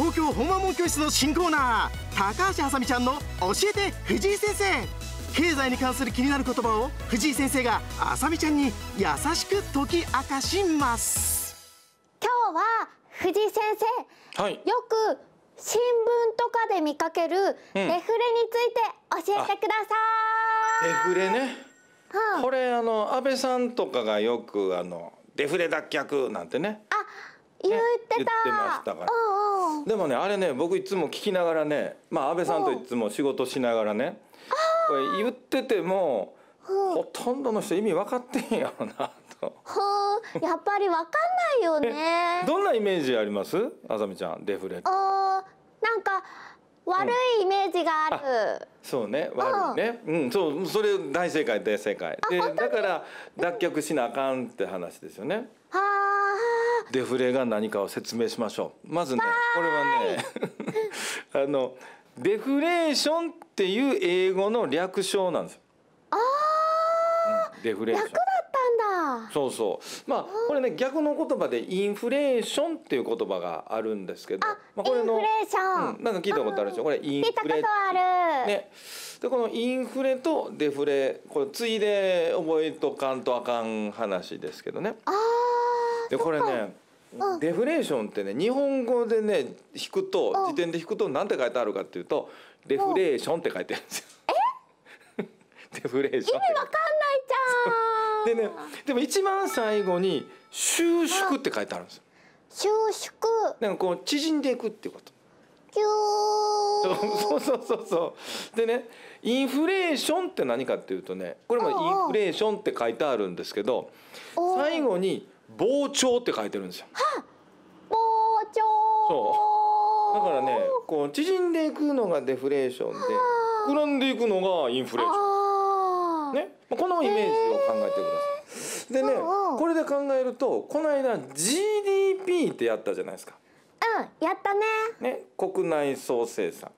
東京本和門教室の新コーナー高橋あさみちゃんの「教えて藤井先生」経済に関する気になる言葉を藤井先生があさみちゃんに優しく解き明かします今日は藤井先生、はい、よく新聞とかで見かけるデフレについて教えてください、うん、デフレね、うん、これあの安倍さんとかがよくあのデフレ脱却なんてねあ言ってましたからでもねあれね僕いつも聞きながらね、まあ、安倍さんといつも仕事しながらねこれ言っててもほとんどの人意味分かってんやろなと。やっぱり分かんないよね。どんなイメージあります、あさみちゃん、デフレ。あなんか悪いイメージがある。うん、そうね、悪いね、うん、そう、それ大正解、大正解。で、だから脱却しなあかんって話ですよね。はあ。デフレが何かを説明しましょうまずねこれはね あのデフレーションっていう英語の略称なんですああ、デフレーションそうそうまあこれね逆の言葉でインフレーションっていう言葉があるんですけどまあ、これの、うん、なんか聞いたことあるでしょこれインフレねでこのインフレとデフレこれついで覚えとかんとあかん話ですけどねああでこれね、うん、デフレーションってね日本語でね引くと、うん、辞典で引くと何て書いてあるかっていうとデフレーションって書いてあるんですよ。デフレーション。意味わかんないじゃん。でねでも一番最後に収縮って書いてあるんですよ。収縮。なんかこう縮んでいくっていうこと。そうそうそうそうでねインフレーションって何かっていうとねこれもインフレーションって書いてあるんですけど最後に膨張って書いてるんですよ。膨張。そう。だからね、こう縮んでいくのがデフレーションで、膨らんでいくのがインフレーション。ね、まあ、このイメージを考えてください。でね、これで考えると、この間 GDP ってやったじゃないですか。うん、やったね。ね、国内総生産。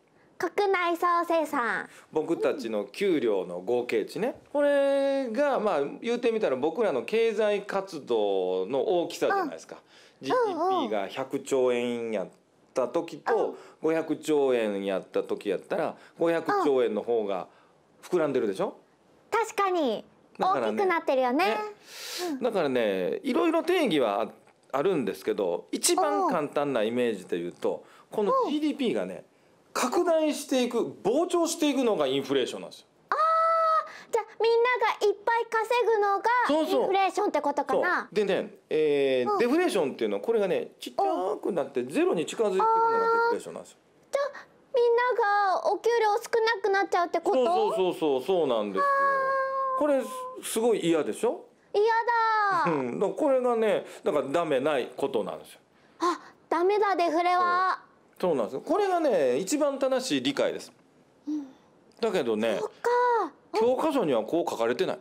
国内総生産僕たちの給料の合計値ねこれがまあ言うてみたら僕らの経済活動の大きさじゃないですか GDP が100兆円やった時と500兆円やった時やったら500兆円の方が膨らんでるでしょ確かに大きくなってるよね、ねうん、だからねいろいろ定義はあるんですけど一番簡単なイメージで言うとこの GDP がね拡大していく膨張していくのがインフレーションなんですよああじゃあみんながいっぱい稼ぐのがインフレーションってことかなでね、えー、デフレーションっていうのはこれがねちっちゃくなってゼロに近づいていくのがデフレーションなんですよじゃあみんながお給料少なくなっちゃうってことそうそうそうそうなんですこれすごい嫌でしょ嫌だ、うん、だこれがねだからダメないことなんですよあダメだデフレは、うんそうなんですよこれがね一番正しい理解です、うん、だけどね教科書にはこう書かれてない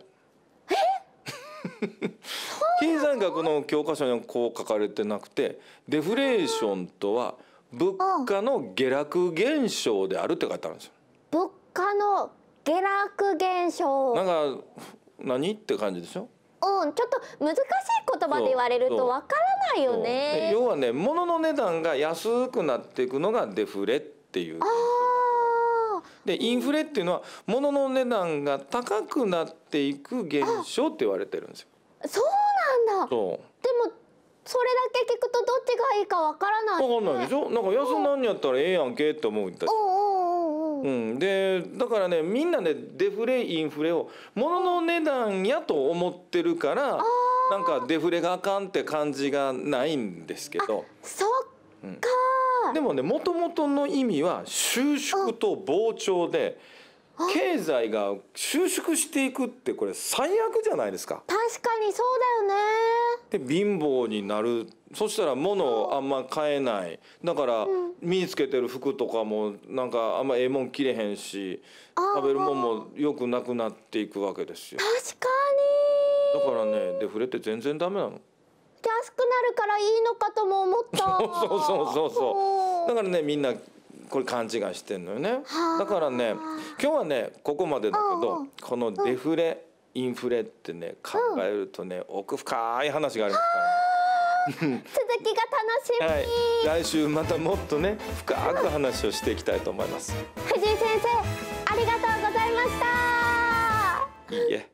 経済 学の教科書にはこう書かれてなくてデフレーションとは物価の下落現象であるって書いてあるんですよ物価の下落現象なんか何って感じでしょうん、ちょっと難しい言葉で言われるとわからないよね要はね物の値段が安くなっていくのがデフレっていうあでインフレっていうのは物の値段が高くなっていく現象って言われてるんですよそうなんだでもそれだけ聞くとどっちがいいかわからない、ね、分かんないでしょなんか安なんやったらええやんけって思うたしうん、でだからねみんなねデフレインフレを物の値段やと思ってるからなんかデフレがあかんって感じがないんですけどそっか、うん、でもねもともとの意味は収縮と膨張で、経済が収縮していくってこれ最悪じゃないですか確かにそうだよねで貧乏になるそしたら物をあんま買えないだから身につけてる服とかもなんかあんまええもん着れへんし食べるもんもよくなくなっていくわけですよ確かにだからねデフレって全然ダメなの安くなるからいいのかとも思った そうそうそうそうだからねみんなこれ勘違いしてんのよねだからね今日はねここまでだけどこのデフレ、うん、インフレってね考えるとね、奥深い話がありますから、ね、続きが楽しみ、はい、来週またもっとね深く話をしていきたいと思います、藤井先生ありがとうございましたいいえ